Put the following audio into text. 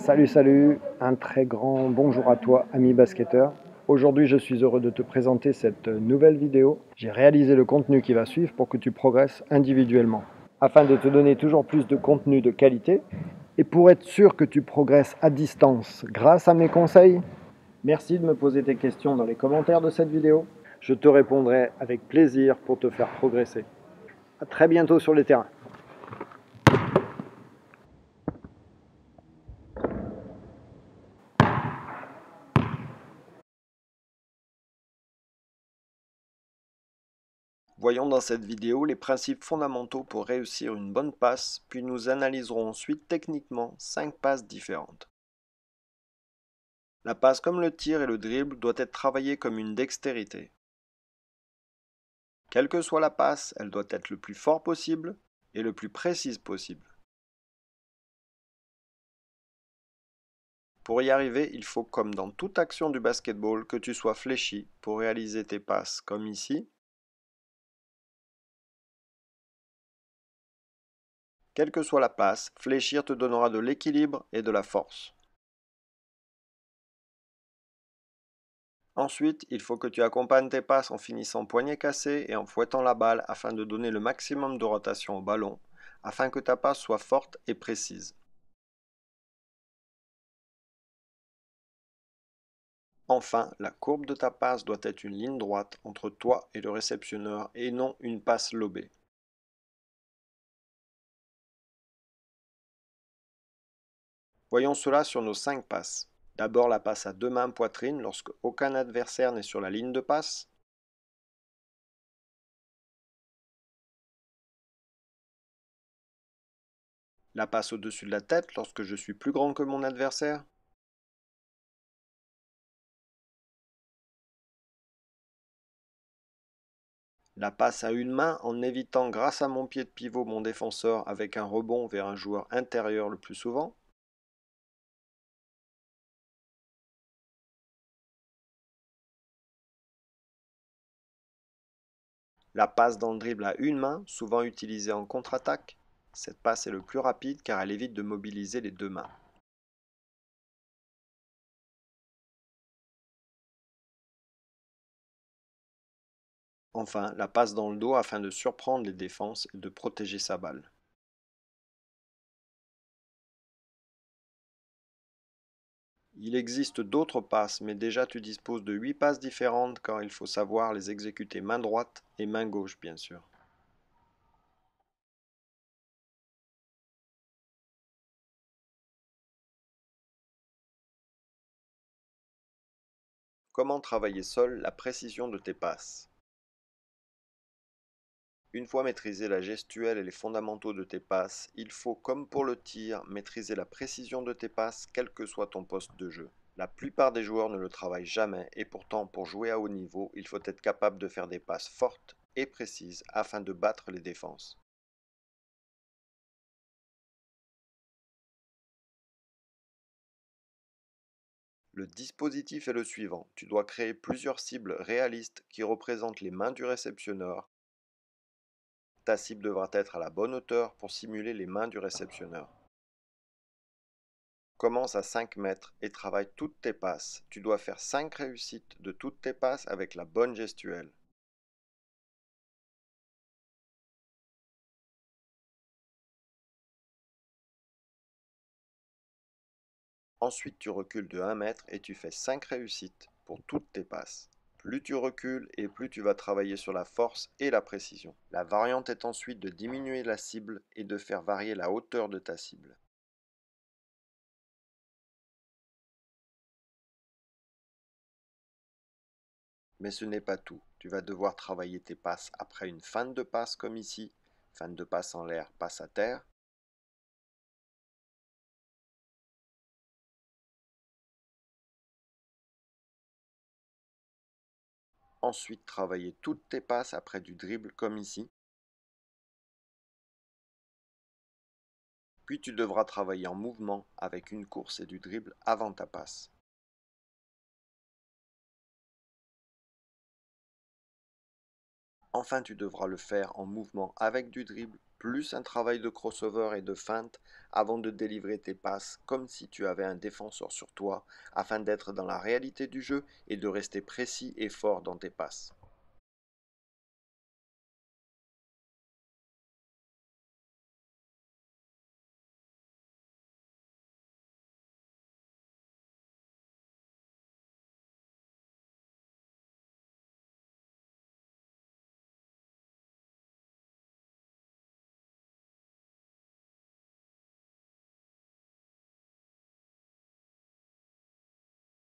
Salut, salut, un très grand bonjour à toi, ami basketteur. Aujourd'hui, je suis heureux de te présenter cette nouvelle vidéo. J'ai réalisé le contenu qui va suivre pour que tu progresses individuellement. Afin de te donner toujours plus de contenu de qualité et pour être sûr que tu progresses à distance grâce à mes conseils, merci de me poser tes questions dans les commentaires de cette vidéo. Je te répondrai avec plaisir pour te faire progresser. A très bientôt sur les terrains. Voyons dans cette vidéo les principes fondamentaux pour réussir une bonne passe, puis nous analyserons ensuite techniquement 5 passes différentes. La passe comme le tir et le dribble doit être travaillée comme une dextérité. Quelle que soit la passe, elle doit être le plus fort possible et le plus précise possible. Pour y arriver, il faut comme dans toute action du basketball que tu sois fléchi pour réaliser tes passes comme ici, Quelle que soit la passe, fléchir te donnera de l'équilibre et de la force. Ensuite, il faut que tu accompagnes tes passes en finissant poignet cassée et en fouettant la balle afin de donner le maximum de rotation au ballon, afin que ta passe soit forte et précise. Enfin, la courbe de ta passe doit être une ligne droite entre toi et le réceptionneur et non une passe lobée. Voyons cela sur nos cinq passes. D'abord la passe à deux mains poitrine lorsque aucun adversaire n'est sur la ligne de passe. La passe au-dessus de la tête lorsque je suis plus grand que mon adversaire. La passe à une main en évitant grâce à mon pied de pivot mon défenseur avec un rebond vers un joueur intérieur le plus souvent. La passe dans le dribble à une main, souvent utilisée en contre-attaque. Cette passe est le plus rapide car elle évite de mobiliser les deux mains. Enfin, la passe dans le dos afin de surprendre les défenses et de protéger sa balle. Il existe d'autres passes, mais déjà tu disposes de 8 passes différentes quand il faut savoir les exécuter main droite et main gauche bien sûr. Comment travailler seul la précision de tes passes une fois maîtrisé la gestuelle et les fondamentaux de tes passes, il faut, comme pour le tir, maîtriser la précision de tes passes, quel que soit ton poste de jeu. La plupart des joueurs ne le travaillent jamais et pourtant pour jouer à haut niveau, il faut être capable de faire des passes fortes et précises afin de battre les défenses. Le dispositif est le suivant. Tu dois créer plusieurs cibles réalistes qui représentent les mains du réceptionneur la cible devra être à la bonne hauteur pour simuler les mains du réceptionneur. Commence à 5 mètres et travaille toutes tes passes. Tu dois faire 5 réussites de toutes tes passes avec la bonne gestuelle. Ensuite, tu recules de 1 mètre et tu fais 5 réussites pour toutes tes passes. Plus tu recules et plus tu vas travailler sur la force et la précision. La variante est ensuite de diminuer la cible et de faire varier la hauteur de ta cible. Mais ce n'est pas tout. Tu vas devoir travailler tes passes après une fin de passe comme ici, fin de passe en l'air, passe à terre, ensuite travailler toutes tes passes après du dribble comme ici. Puis tu devras travailler en mouvement avec une course et du dribble avant ta passe. Enfin, tu devras le faire en mouvement avec du dribble plus un travail de crossover et de feinte avant de délivrer tes passes comme si tu avais un défenseur sur toi afin d'être dans la réalité du jeu et de rester précis et fort dans tes passes.